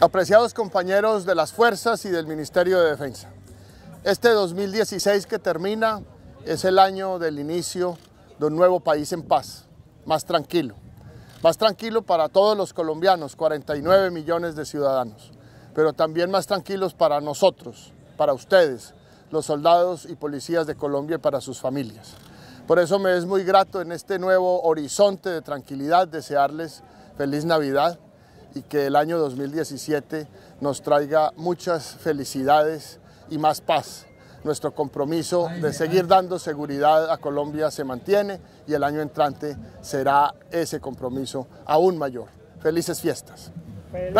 Apreciados compañeros de las fuerzas y del Ministerio de Defensa, este 2016 que termina es el año del inicio de un nuevo país en paz, más tranquilo. Más tranquilo para todos los colombianos, 49 millones de ciudadanos, pero también más tranquilos para nosotros, para ustedes, los soldados y policías de Colombia y para sus familias. Por eso me es muy grato en este nuevo horizonte de tranquilidad desearles feliz Navidad y que el año 2017 nos traiga muchas felicidades y más paz. Nuestro compromiso de seguir dando seguridad a Colombia se mantiene y el año entrante será ese compromiso aún mayor. Felices fiestas. ¡Feliz